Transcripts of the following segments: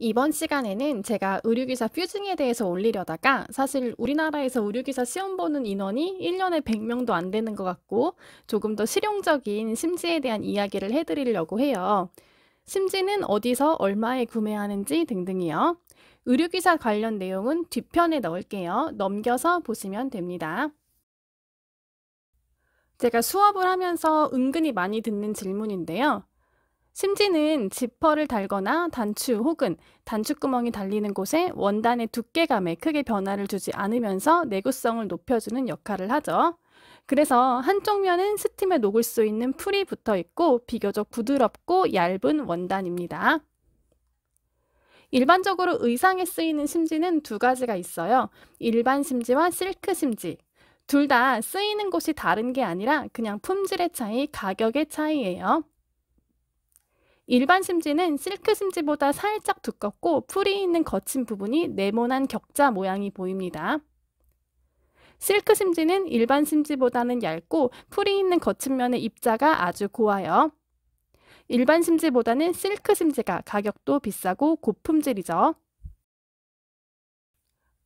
이번 시간에는 제가 의료기사 퓨징에 대해서 올리려다가 사실 우리나라에서 의료기사 시험 보는 인원이 1년에 100명도 안 되는 것 같고 조금 더 실용적인 심지에 대한 이야기를 해드리려고 해요. 심지는 어디서 얼마에 구매하는지 등등이요. 의료기사 관련 내용은 뒤편에 넣을게요. 넘겨서 보시면 됩니다. 제가 수업을 하면서 은근히 많이 듣는 질문인데요. 심지는 지퍼를 달거나 단추 혹은 단추구멍이 달리는 곳에 원단의 두께감에 크게 변화를 주지 않으면서 내구성을 높여주는 역할을 하죠. 그래서 한쪽 면은 스팀에 녹을 수 있는 풀이 붙어 있고 비교적 부드럽고 얇은 원단입니다. 일반적으로 의상에 쓰이는 심지는 두 가지가 있어요. 일반 심지와 실크 심지. 둘 다 쓰이는 곳이 다른 게 아니라 그냥 품질의 차이, 가격의 차이예요. 일반 심지는 실크 심지보다 살짝 두껍고 풀이 있는 거친 부분이 네모난 격자 모양이 보입니다. 실크 심지는 일반 심지보다는 얇고 풀이 있는 거친 면의 입자가 아주 고와요. 일반 심지보다는 실크 심지가 가격도 비싸고 고품질이죠.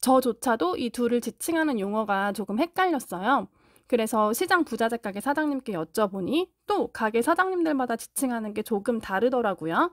저조차도 이 둘을 지칭하는 용어가 조금 헷갈렸어요. 그래서 시장 부자재 가게 사장님께 여쭤보니 또 가게 사장님들마다 지칭하는 게 조금 다르더라고요.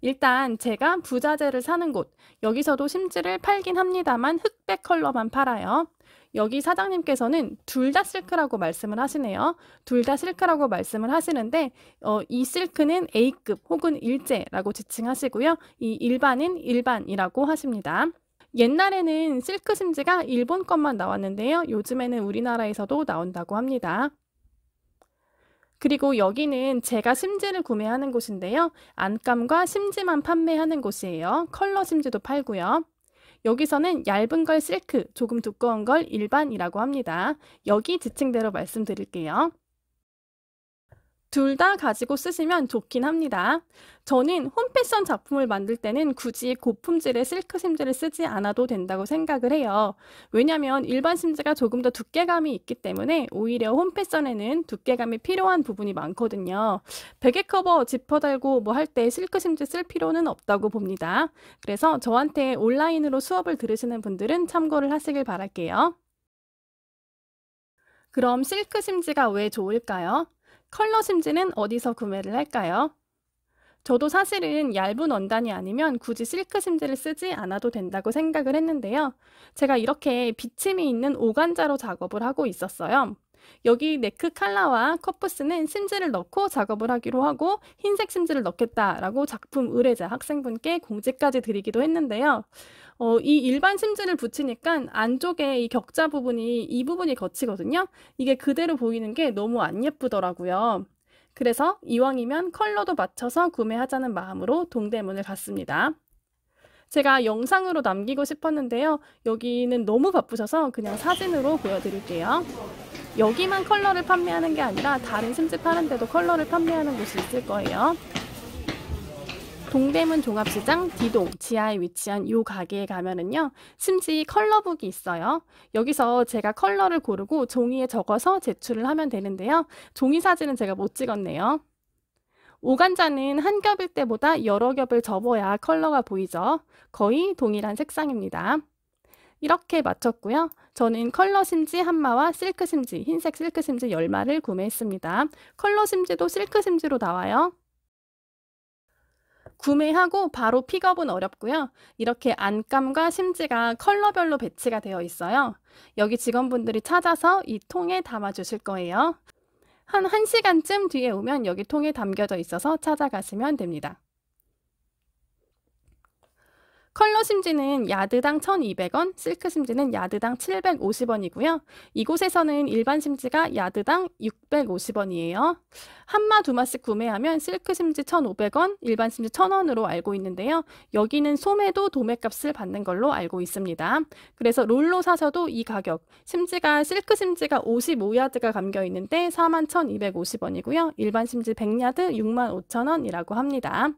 일단 제가 부자재를 사는 곳, 여기서도 심지를 팔긴 합니다만 흑백 컬러만 팔아요. 여기 사장님께서는 둘 다 실크라고 말씀을 하시네요. 둘 다 실크라고 말씀을 하시는데 어, 이 실크는 A급 혹은 일제라고 지칭하시고요. 이 일반은 일반이라고 하십니다. 옛날에는 실크 심지가 일본 것만 나왔는데요. 요즘에는 우리나라에서도 나온다고 합니다. 그리고 여기는 제가 심지를 구매하는 곳인데요. 안감과 심지만 판매하는 곳이에요. 컬러 심지도 팔고요. 여기서는 얇은 걸 실크, 조금 두꺼운 걸 일반이라고 합니다. 여기 지칭대로 말씀드릴게요. 둘다 가지고 쓰시면 좋긴 합니다. 저는 홈패션 작품을 만들 때는 굳이 고품질의 실크 심지를 쓰지 않아도 된다고 생각을 해요. 왜냐면 하 일반 심지가 조금 더 두께감이 있기 때문에 오히려 홈패션에는 두께감이 필요한 부분이 많거든요. 베개 커버 지퍼 달고 뭐 할 때 실크 심지 쓸 필요는 없다고 봅니다. 그래서 저한테 온라인으로 수업을 들으시는 분들은 참고를 하시길 바랄게요. 그럼 실크 심지가 왜 좋을까요? 컬러 심지는 어디서 구매를 할까요? 저도 사실은 얇은 원단이 아니면 굳이 실크 심지를 쓰지 않아도 된다고 생각을 했는데요. 제가 이렇게 비침이 있는 오간자로 작업을 하고 있었어요. 여기 네크 칼라와 커프스는 심지를 넣고 작업을 하기로 하고 흰색 심지를 넣겠다라고 작품 의뢰자 학생분께 공지까지 드리기도 했는데요. 어, 이 일반 심지를 붙이니까 안쪽에 이 격자 부분이 이 부분이 거치거든요. 이게 그대로 보이는 게 너무 안 예쁘더라고요. 그래서 이왕이면 컬러도 맞춰서 구매하자는 마음으로 동대문을 갔습니다. 제가 영상으로 남기고 싶었는데요. 여기는 너무 바쁘셔서 그냥 사진으로 보여드릴게요. 여기만 컬러를 판매하는 게 아니라 다른 심집 파는 데도 컬러를 판매하는 곳이 있을 거예요. 동대문 종합시장 D동 지하에 위치한 이 가게에 가면은요 심지 컬러북이 있어요 여기서 제가 컬러를 고르고 종이에 적어서 제출을 하면 되는데요 종이 사진은 제가 못 찍었네요 오간자는 한 겹일 때보다 여러 겹을 접어야 컬러가 보이죠 거의 동일한 색상입니다 이렇게 맞췄고요 저는 컬러 심지 한마와 실크 심지, 흰색 실크 심지 1 0마를 구매했습니다. 컬러 심지도 실크 심지로 나와요. 구매하고 바로 픽업은 어렵고요. 이렇게 안감과 심지가 컬러별로 배치가 되어 있어요. 여기 직원분들이 찾아서 이 통에 담아주실 거예요. 한 1시간쯤 뒤에 오면 여기 통에 담겨져 있어서 찾아가시면 됩니다. 컬러 심지는 야드당 1,200원, 실크 심지는 야드당 750원이고요. 이곳에서는 일반 심지가 야드당 650원이에요. 한 마, 두 마씩 구매하면 실크 심지 1,500원, 일반 심지 1,000원으로 알고 있는데요. 여기는 소매도 도매값을 받는 걸로 알고 있습니다. 그래서 롤로 사셔도 이 가격, 심지가 실크 심지가 55야드가 감겨 있는데 41,250원이고요. 일반 심지 100야드 65,000원이라고 합니다.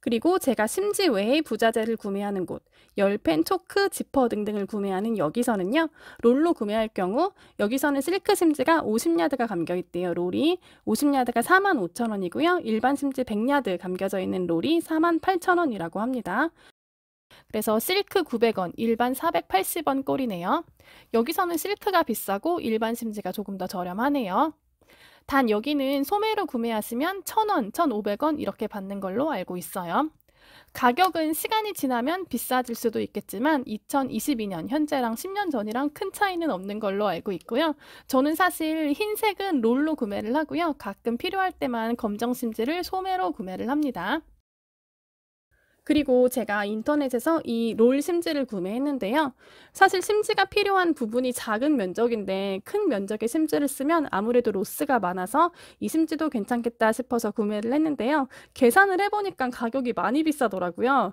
그리고 제가 심지 외에 부자재를 구매하는 곳, 열펜, 초크, 지퍼 등등을 구매하는 여기서는요. 롤로 구매할 경우 여기서는 실크 심지가 50야드가 감겨 있대요. 롤이 50야드가 45,000원이고요. 일반 심지 100야드 감겨져 있는 롤이 48,000원이라고 합니다. 그래서 실크 900원, 일반 480원 꼴이네요. 여기서는 실크가 비싸고 일반 심지가 조금 더 저렴하네요. 단 여기는 소매로 구매하시면 1,000원, 1,500원 이렇게 받는 걸로 알고 있어요. 가격은 시간이 지나면 비싸질 수도 있겠지만 2022년 현재랑 10년 전이랑 큰 차이는 없는 걸로 알고 있고요. 저는 사실 흰색은 롤로 구매를 하고요. 가끔 필요할 때만 검정 심지를 소매로 구매를 합니다. 그리고 제가 인터넷에서 이 롤 심지를 구매했는데요. 사실 심지가 필요한 부분이 작은 면적인데 큰 면적의 심지를 쓰면 아무래도 로스가 많아서 이 심지도 괜찮겠다 싶어서 구매를 했는데요. 계산을 해보니까 가격이 많이 비싸더라고요.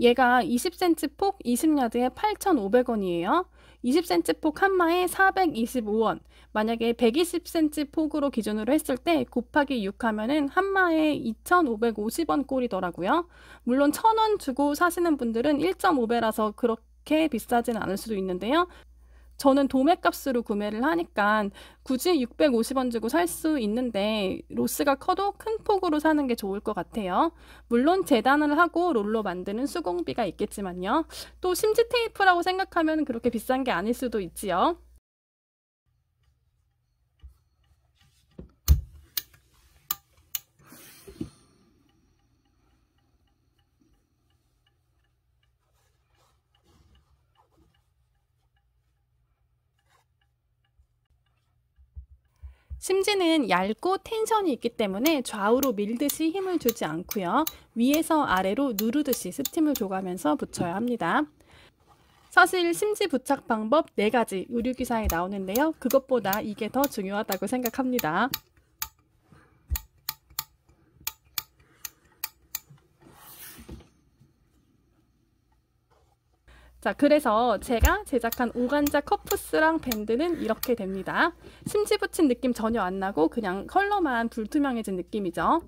얘가 20cm 폭 20야드에 8,500원이에요. 20cm 폭 한마에 425원. 만약에 120cm 폭으로 기준으로 했을 때 곱하기 6 하면은 한마에 2,550원 꼴이더라고요. 물론 1,000원 주고 사시는 분들은 1.5배라서 그렇게 비싸진 않을 수도 있는데요. 저는 도매값으로 구매를 하니까 굳이 650원 주고 살 수 있는데 로스가 커도 큰 폭으로 사는 게 좋을 것 같아요. 물론 재단을 하고 롤로 만드는 수공비가 있겠지만요. 또 심지 테이프라고 생각하면 그렇게 비싼 게 아닐 수도 있지요. 심지는 얇고 텐션이 있기 때문에 좌우로 밀듯이 힘을 주지 않고요. 위에서 아래로 누르듯이 스팀을 줘가면서 붙여야 합니다. 사실 심지 부착 방법 4가지 의료기사에 나오는데요. 그것보다 이게 더 중요하다고 생각합니다. 자, 그래서 제가 제작한 오간자 커프스랑 밴드는 이렇게 됩니다. 심지 붙인 느낌 전혀 안 나고 그냥 컬러만 불투명해진 느낌이죠.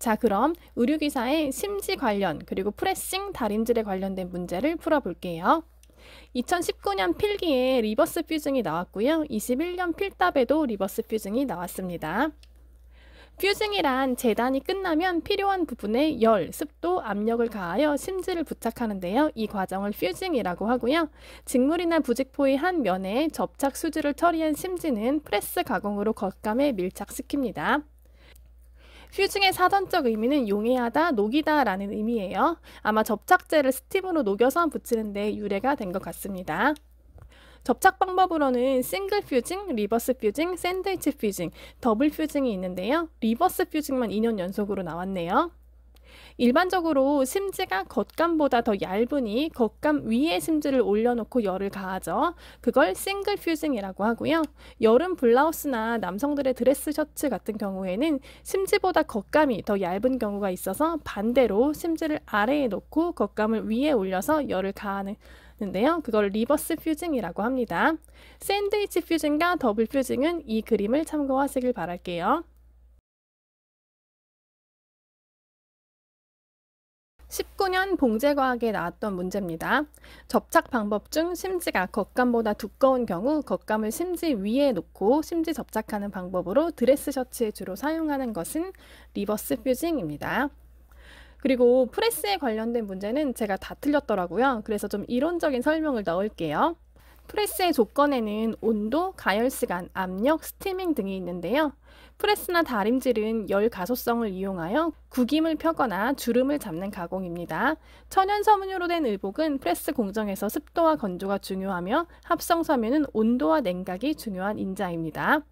자, 그럼 의료기사의 심지 관련 그리고 프레싱 다림질에 관련된 문제를 풀어볼게요. 2019년 필기에 리버스 퓨징이 나왔고요. 21년 필답에도 리버스 퓨징이 나왔습니다. 퓨징이란 재단이 끝나면 필요한 부분에 열, 습도, 압력을 가하여 심지를 부착하는데요. 이 과정을 퓨징이라고 하고요. 직물이나 부직포의 한 면에 접착 수지를 처리한 심지는 프레스 가공으로 겉감에 밀착시킵니다. 휴증의 사전적 의미는 용해하다 녹이다라는 의미예요. 아마 접착제를 스팀으로 녹여서 붙이는데 유래가 된 것 같습니다. 접착 방법으로는 싱글 퓨징, 리버스 퓨징, 샌드위치 퓨징, 더블 퓨징이 있는데요. 리버스 퓨징만 2년 연속으로 나왔네요. 일반적으로 심지가 겉감보다 더 얇으니 겉감 위에 심지를 올려놓고 열을 가하죠. 그걸 싱글 퓨징이라고 하고요. 여름 블라우스나 남성들의 드레스 셔츠 같은 경우에는 심지보다 겉감이 더 얇은 경우가 있어서 반대로 심지를 아래에 놓고 겉감을 위에 올려서 열을 가하는 데요 그걸 리버스 퓨징이라고 합니다. 샌드위치 퓨징과 더블 퓨징은 이 그림을 참고하시길 바랄게요. 19년 봉제과학에 나왔던 문제입니다. 접착 방법 중 심지가 겉감보다 두꺼운 경우 겉감을 심지 위에 놓고 심지 접착하는 방법으로 드레스 셔츠에 주로 사용하는 것은 리버스 퓨징입니다. 그리고 프레스에 관련된 문제는 제가 다 틀렸더라고요. 그래서 좀 이론적인 설명을 넣을게요. 프레스의 조건에는 온도, 가열 시간, 압력, 스티밍 등이 있는데요. 프레스나 다림질은 열 가소성을 이용하여 구김을 펴거나 주름을 잡는 가공입니다. 천연 섬유로 된 의복은 프레스 공정에서 습도와 건조가 중요하며 합성 섬유는 온도와 냉각이 중요한 인자입니다.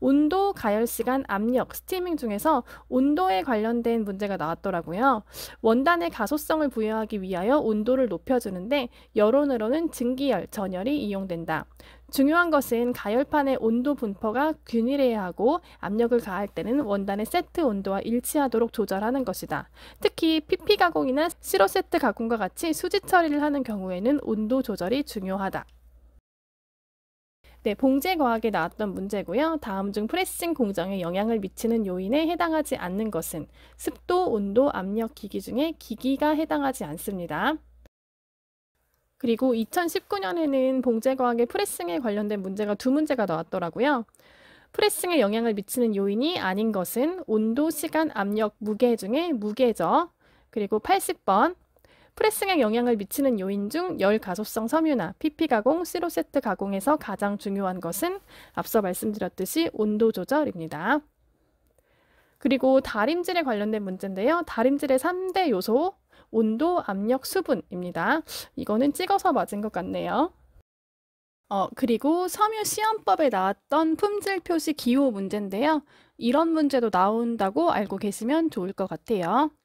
온도, 가열 시간, 압력, 스티밍 중에서 온도에 관련된 문제가 나왔더라고요. 원단의 가소성을 부여하기 위하여 온도를 높여주는데 여론으로는 증기열, 전열이 이용된다. 중요한 것은 가열판의 온도 분포가 균일해야 하고 압력을 가할 때는 원단의 세트 온도와 일치하도록 조절하는 것이다. 특히 PP 가공이나 시로 세트 가공과 같이 수지 처리를 하는 경우에는 온도 조절이 중요하다. 네, 봉제 과학에 나왔던 문제고요. 다음 중 프레싱 공정에 영향을 미치는 요인에 해당하지 않는 것은 습도, 온도, 압력, 기기 중에 기기가 해당하지 않습니다. 그리고 2019년에는 봉제과학의 프레싱에 관련된 문제가 두 문제가 나왔더라고요. 프레싱에 영향을 미치는 요인이 아닌 것은 온도, 시간, 압력, 무게 중에 무게죠. 그리고 80번 프레싱에 영향을 미치는 요인 중 열가속성 섬유나 PP 가공, 시로세트 가공에서 가장 중요한 것은 앞서 말씀드렸듯이 온도 조절입니다. 그리고 다림질에 관련된 문제인데요. 다림질의 3대 요소, 온도, 압력, 수분입니다. 이거는 찍어서 맞은 것 같네요. 어, 그리고 섬유 시험법에 나왔던 품질 표시 기호 문제인데요. 이런 문제도 나온다고 알고 계시면 좋을 것 같아요.